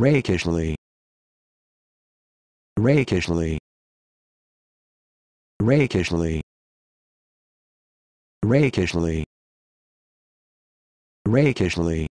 rakishly rakishly rakishly rakishly rakishly